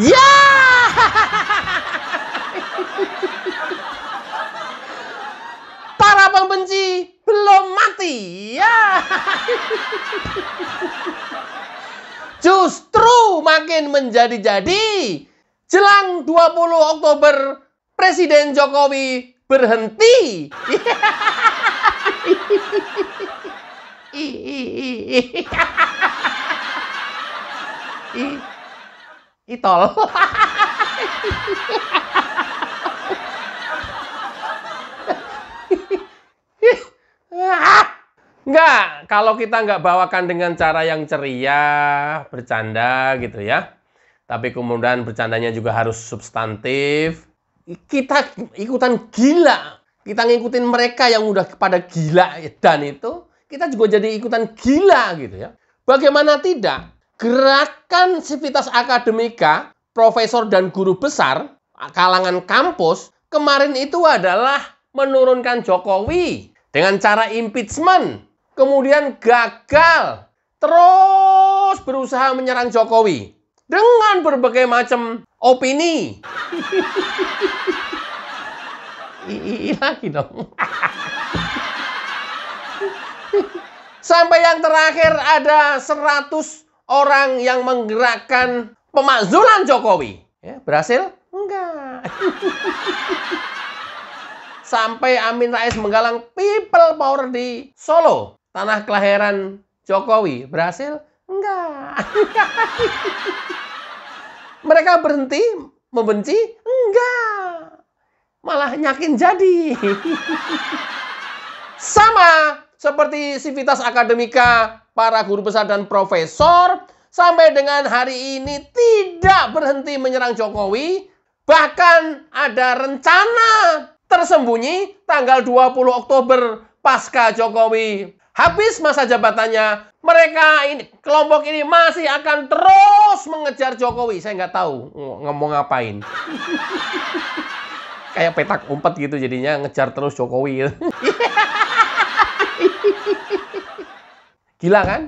Ya! Para pembenci belum mati. Ya. Justru makin menjadi-jadi. Jelang 20 Oktober, Presiden Jokowi berhenti. Yeah. Itol. Enggak, kalau kita nggak bawakan dengan cara yang ceria, bercanda gitu ya. Tapi kemudian bercandanya juga harus substantif. Kita ikutan gila. Kita ngikutin mereka yang udah pada gila dan itu, kita juga jadi ikutan gila gitu ya. Bagaimana tidak? Gerakan Sivitas Akademika, profesor dan guru besar, kalangan kampus, kemarin itu adalah menurunkan Jokowi dengan cara impeachment. Kemudian gagal. Terus berusaha menyerang Jokowi dengan berbagai macam opini. lagi dong. Sampai yang terakhir ada 100 orang yang menggerakkan pemakzulan Jokowi. Ya, berhasil? Enggak. Sampai Amin Rais menggalang people power di Solo, tanah kelahiran Jokowi. Berhasil? Enggak. Mereka berhenti membenci? Enggak. Malah nyakin jadi. Sama seperti sivitas akademika para guru besar dan profesor sampai dengan hari ini tidak berhenti menyerang Jokowi. Bahkan ada rencana tersembunyi tanggal 20 Oktober pasca Jokowi habis masa jabatannya. Mereka ini kelompok ini masih akan terus mengejar Jokowi. Saya nggak tahu ngomong ngapain. Kayak petak umpet gitu jadinya ngejar terus Jokowi. Gila kan?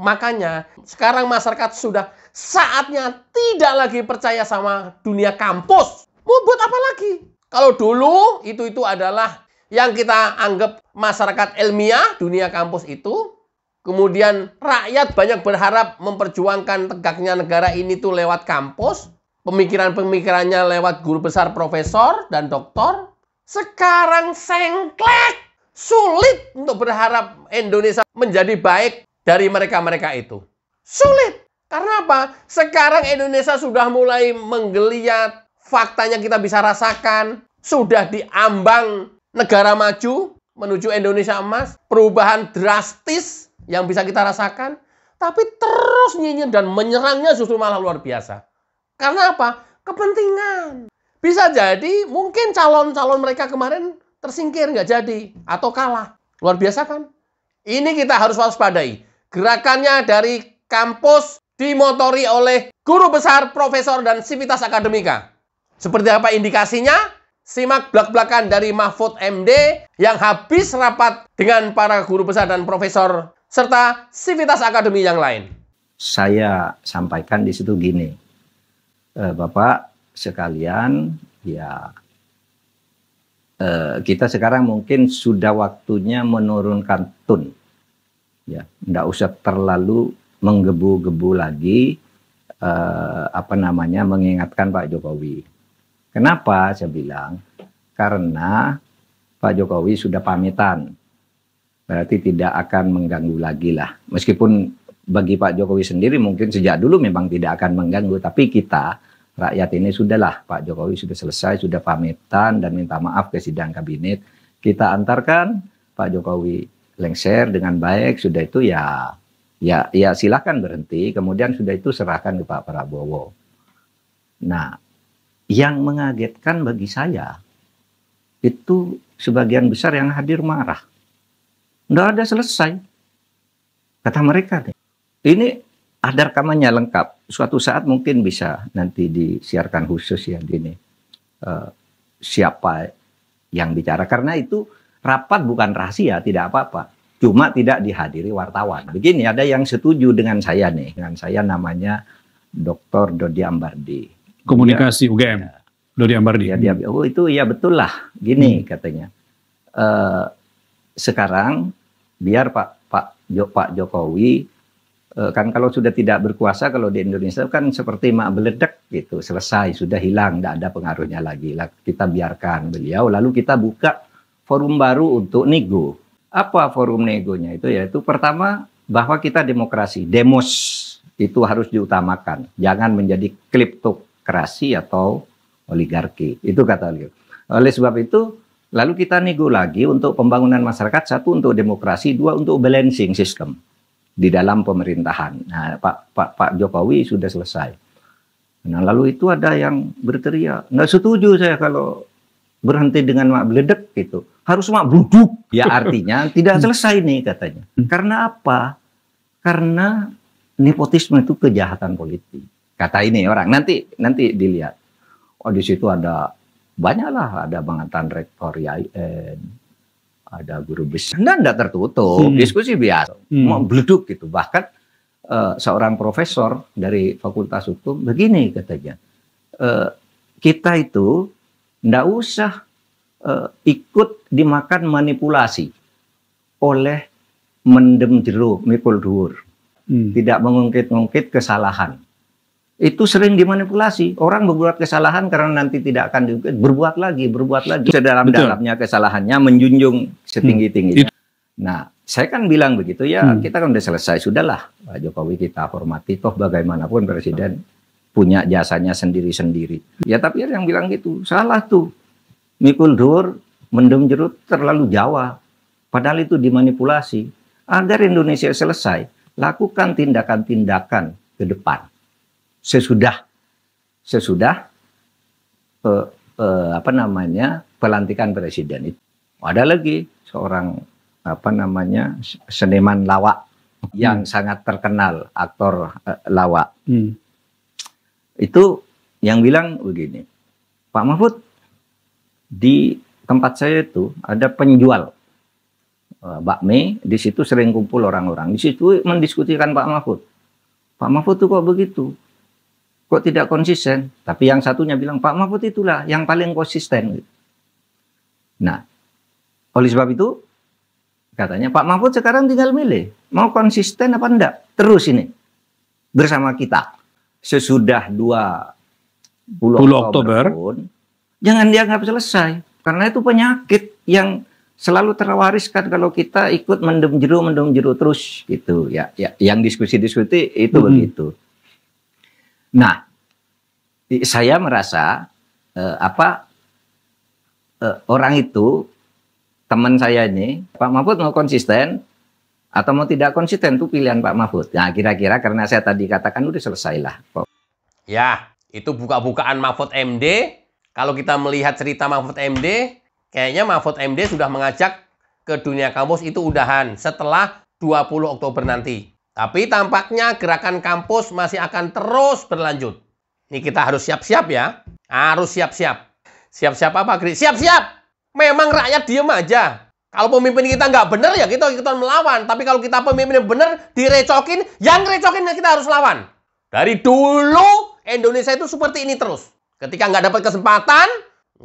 Makanya sekarang masyarakat sudah saatnya tidak lagi percaya sama dunia kampus. Mau buat apa lagi? Kalau dulu itu-itu adalah yang kita anggap masyarakat ilmiah, dunia kampus itu. Kemudian rakyat banyak berharap memperjuangkan tegaknya negara ini tuh lewat kampus. Pemikiran-pemikirannya lewat guru besar, profesor, dan doktor. Sekarang sengklek Sulit untuk berharap Indonesia menjadi baik dari mereka-mereka itu. Sulit. Karena apa? Sekarang Indonesia sudah mulai menggeliat, faktanya kita bisa rasakan, sudah diambang negara maju menuju Indonesia emas, perubahan drastis yang bisa kita rasakan, tapi terus nyinyir dan menyerangnya justru malah luar biasa. Karena apa? Kepentingan. Bisa jadi mungkin calon-calon mereka kemarin tersingkir, nggak jadi, atau kalah. Luar biasa kan? Ini kita harus waspadai. Gerakannya dari kampus dimotori oleh guru besar, profesor, dan civitas akademika. Seperti apa indikasinya? Simak belak-belakan dari Mahfud MD yang habis rapat dengan para guru besar dan profesor serta civitas akademi yang lain. Saya sampaikan di situ gini, eh, Bapak sekalian, ya Eh, kita sekarang mungkin sudah waktunya menurunkan tun. Ya, tidak usah terlalu menggebu-gebu lagi eh, apa namanya mengingatkan Pak Jokowi. Kenapa saya bilang? Karena Pak Jokowi sudah pamitan. Berarti tidak akan mengganggu lagi lah. Meskipun bagi Pak Jokowi sendiri mungkin sejak dulu memang tidak akan mengganggu, tapi kita rakyat ini sudahlah Pak Jokowi sudah selesai, sudah pamitan dan minta maaf ke sidang kabinet. Kita antarkan Pak Jokowi lengser dengan baik, sudah itu ya ya ya silahkan berhenti, kemudian sudah itu serahkan ke Pak Prabowo. Nah, yang mengagetkan bagi saya itu sebagian besar yang hadir marah. tidak ada selesai. Kata mereka nih, ini ada rekamannya lengkap. Suatu saat mungkin bisa nanti disiarkan khusus ya gini. Uh, siapa yang bicara karena itu rapat bukan rahasia, tidak apa-apa. Cuma tidak dihadiri wartawan. Begini ada yang setuju dengan saya nih, dengan saya namanya Dr. Dodi Ambardi. Komunikasi UGM. Ya, Dodi Ambardi. Ya, dia, oh itu ya betul lah. Gini hmm. katanya. Uh, sekarang biar Pak Pak, Pak Jokowi Eh, kan kalau sudah tidak berkuasa kalau di Indonesia kan seperti mak beledek gitu selesai sudah hilang tidak ada pengaruhnya lagi lah kita biarkan beliau lalu kita buka forum baru untuk nego apa forum negonya itu yaitu pertama bahwa kita demokrasi demos itu harus diutamakan jangan menjadi kleptokrasi atau oligarki itu kata beliau oleh sebab itu lalu kita nego lagi untuk pembangunan masyarakat satu untuk demokrasi dua untuk balancing system di dalam pemerintahan. Nah, Pak Pak Pak Jokowi sudah selesai. Nah, lalu itu ada yang berteriak, nggak setuju saya kalau berhenti dengan mak bledek gitu. Harus mak bluduk. Ya artinya tidak selesai nih katanya. Karena apa? Karena nepotisme itu kejahatan politik. Kata ini orang. Nanti nanti dilihat. Oh di situ ada banyaklah ada mantan rektor YAIN, eh, ada guru besar. Nah, Dan tidak tertutup, hmm. diskusi biasa, hmm. mau beleduk gitu. Bahkan uh, seorang profesor dari Fakultas Hukum begini katanya, uh, kita itu tidak usah uh, ikut dimakan manipulasi oleh mendem jeruk, mikul dur. Hmm. Tidak mengungkit-ungkit kesalahan itu sering dimanipulasi. Orang berbuat kesalahan karena nanti tidak akan berbuat lagi, berbuat lagi. Sedalam-dalamnya kesalahannya menjunjung setinggi-tingginya. Hmm. Nah, saya kan bilang begitu ya, hmm. kita kan sudah selesai, sudahlah Pak Jokowi kita hormati toh bagaimanapun presiden punya jasanya sendiri-sendiri. Ya tapi ada yang bilang gitu, salah tuh. Mikul Dur mendem jerut terlalu Jawa. Padahal itu dimanipulasi. Agar Indonesia selesai, lakukan tindakan-tindakan ke depan sesudah sesudah eh, eh, apa namanya pelantikan presiden itu ada lagi seorang apa namanya seniman lawak hmm. yang sangat terkenal aktor uh, lawak hmm. itu yang bilang begini Pak Mahfud di tempat saya itu ada penjual uh, bakmi di situ sering kumpul orang-orang di situ mendiskusikan Pak Mahfud Pak Mahfud tuh kok begitu kok tidak konsisten? Tapi yang satunya bilang, Pak Mahfud itulah yang paling konsisten. Nah, oleh sebab itu, katanya Pak Mahfud sekarang tinggal milih, mau konsisten apa enggak? Terus ini, bersama kita. Sesudah 20 Oktober, Oktober pun, jangan dianggap selesai. Karena itu penyakit yang selalu terwariskan kalau kita ikut mendem jeru mendem jeru terus gitu ya, ya yang diskusi-diskusi itu hmm. begitu Nah, saya merasa eh, apa eh, orang itu teman saya ini Pak Mahfud mau konsisten atau mau tidak konsisten itu pilihan Pak Mahfud. Nah, kira-kira karena saya tadi katakan udah selesailah. Ya, itu buka-bukaan Mahfud MD. Kalau kita melihat cerita Mahfud MD, kayaknya Mahfud MD sudah mengajak ke dunia kampus itu udahan setelah 20 Oktober nanti. Tapi tampaknya gerakan kampus masih akan terus berlanjut. Ini kita harus siap-siap ya. Harus siap-siap. Siap-siap apa, Gri? Siap-siap! Memang rakyat diem aja. Kalau pemimpin kita nggak benar, ya kita kita melawan. Tapi kalau kita pemimpin yang benar, direcokin, yang recokin ya kita harus lawan. Dari dulu Indonesia itu seperti ini terus. Ketika nggak dapat kesempatan,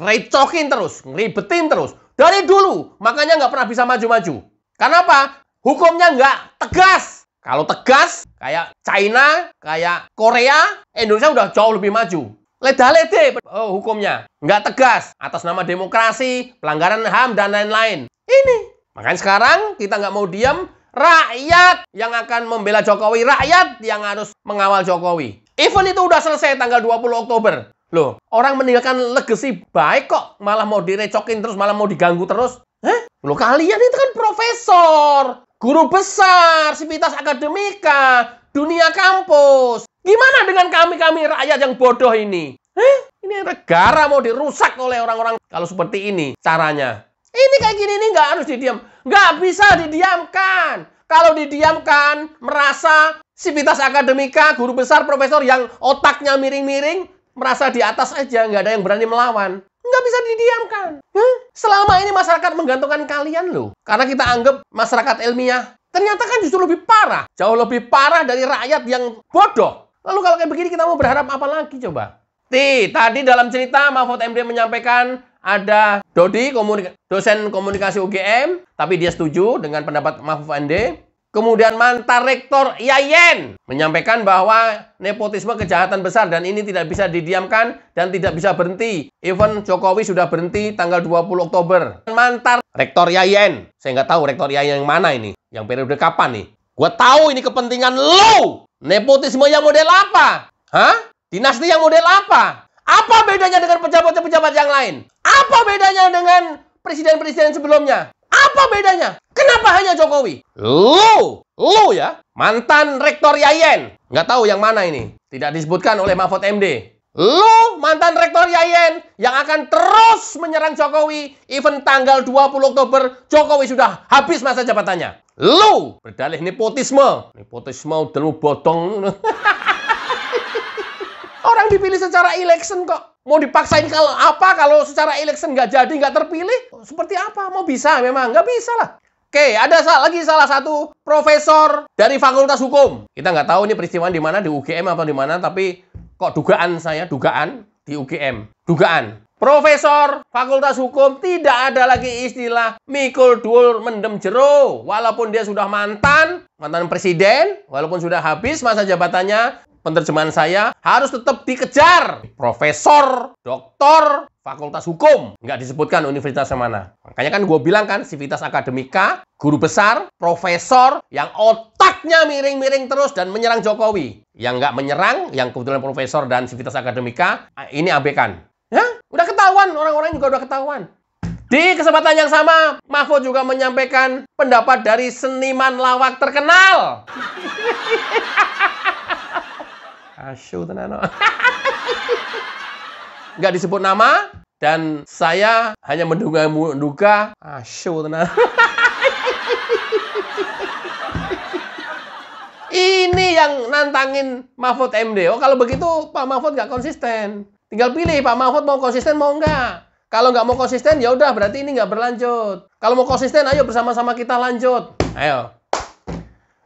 recokin terus, ribetin terus. Dari dulu, makanya nggak pernah bisa maju-maju. Kenapa? Hukumnya nggak tegas. Kalau tegas, kayak China, kayak Korea, Indonesia udah jauh lebih maju. Leda-lede oh, hukumnya. Nggak tegas atas nama demokrasi, pelanggaran HAM, dan lain-lain. Ini. Makanya sekarang kita nggak mau diam. Rakyat yang akan membela Jokowi. Rakyat yang harus mengawal Jokowi. Event itu udah selesai tanggal 20 Oktober. Loh, orang meninggalkan legacy baik kok. Malah mau direcokin terus, malah mau diganggu terus. Hah? Loh kalian itu kan profesor. Guru besar, sivitas akademika, dunia kampus. Gimana dengan kami-kami rakyat yang bodoh ini? Eh, Ini negara mau dirusak oleh orang-orang kalau seperti ini caranya. Ini kayak gini ini nggak harus didiam. Nggak bisa didiamkan. Kalau didiamkan, merasa sivitas akademika, guru besar, profesor yang otaknya miring-miring, merasa di atas aja, nggak ada yang berani melawan nggak bisa didiamkan. Selama ini masyarakat menggantungkan kalian loh. Karena kita anggap masyarakat ilmiah ternyata kan justru lebih parah. Jauh lebih parah dari rakyat yang bodoh. Lalu kalau kayak begini kita mau berharap apa lagi coba? Ti, tadi dalam cerita Mahfud MD menyampaikan ada Dodi, komunika dosen komunikasi UGM, tapi dia setuju dengan pendapat Mahfud MD. Kemudian mantan rektor Yayen menyampaikan bahwa nepotisme kejahatan besar dan ini tidak bisa didiamkan dan tidak bisa berhenti. Even Jokowi sudah berhenti tanggal 20 Oktober. Mantan rektor Yayen. Saya nggak tahu rektor Yayen yang mana ini. Yang periode kapan nih? Gue tahu ini kepentingan lo. Nepotisme yang model apa? Hah? Dinasti yang model apa? Apa bedanya dengan pejabat-pejabat yang lain? Apa bedanya dengan presiden-presiden sebelumnya? Apa bedanya? Kenapa hanya Jokowi? Lu, lu ya, mantan rektor Yayen. Nggak tahu yang mana ini. Tidak disebutkan oleh Mahfud MD. Lu, mantan rektor Yayen, yang akan terus menyerang Jokowi, even tanggal 20 Oktober, Jokowi sudah habis masa jabatannya. Lu, berdalih nepotisme. Nepotisme, delu botong. Orang dipilih secara election kok. Mau dipaksain kalau apa? Kalau secara election nggak jadi, nggak terpilih, seperti apa? Mau bisa memang? Nggak bisa lah. Oke, ada lagi salah satu profesor dari Fakultas Hukum. Kita nggak tahu ini peristiwa di mana, di UGM apa di mana, tapi kok dugaan saya, dugaan di UGM. Dugaan. Profesor Fakultas Hukum tidak ada lagi istilah mikul Dul mendem jero. Walaupun dia sudah mantan, mantan presiden, walaupun sudah habis masa jabatannya, Penerjemahan saya harus tetap dikejar. Profesor, doktor, fakultas hukum. Nggak disebutkan universitasnya mana. Makanya kan gue bilang kan, Civitas Akademika, guru besar, profesor, yang otaknya miring-miring terus dan menyerang Jokowi. Yang nggak menyerang, yang kebetulan profesor dan Civitas Akademika, ah, ini abekan. Ya, udah ketahuan, orang-orang juga udah ketahuan. Di kesempatan yang sama, Mahfud juga menyampaikan pendapat dari seniman lawak terkenal. Hasyu tenan. Enggak disebut nama dan saya hanya menduga menduga Hasyu tenan. Ini yang nantangin Mahfud MD. Oh kalau begitu Pak Mahfud nggak konsisten. Tinggal pilih Pak Mahfud mau konsisten mau enggak. Kalau nggak mau konsisten ya udah berarti ini nggak berlanjut. Kalau mau konsisten ayo bersama-sama kita lanjut. Ayo.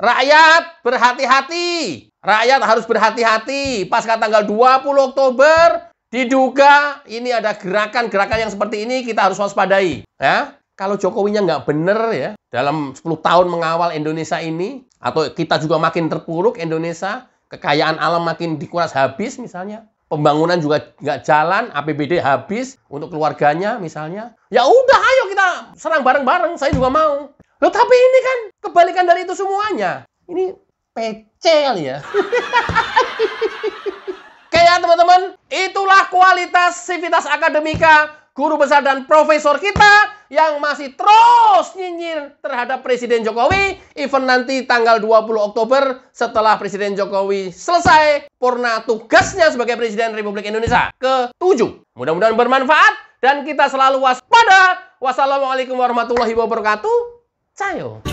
Rakyat berhati-hati. Rakyat harus berhati-hati Pas tanggal 20 Oktober diduga ini ada gerakan-gerakan yang seperti ini kita harus waspadai. Ya, kalau Jokowinya nggak bener ya dalam 10 tahun mengawal Indonesia ini atau kita juga makin terpuruk Indonesia kekayaan alam makin dikuras habis misalnya pembangunan juga nggak jalan APBD habis untuk keluarganya misalnya ya udah ayo kita serang bareng-bareng saya juga mau loh tapi ini kan kebalikan dari itu semuanya ini PC kali ya. Kayak teman-teman, itulah kualitas sivitas akademika guru besar dan profesor kita yang masih terus nyinyir terhadap Presiden Jokowi. Even nanti tanggal 20 Oktober setelah Presiden Jokowi selesai purna tugasnya sebagai Presiden Republik Indonesia ke-7. Mudah-mudahan bermanfaat dan kita selalu waspada. Wassalamualaikum warahmatullahi wabarakatuh. Cayo.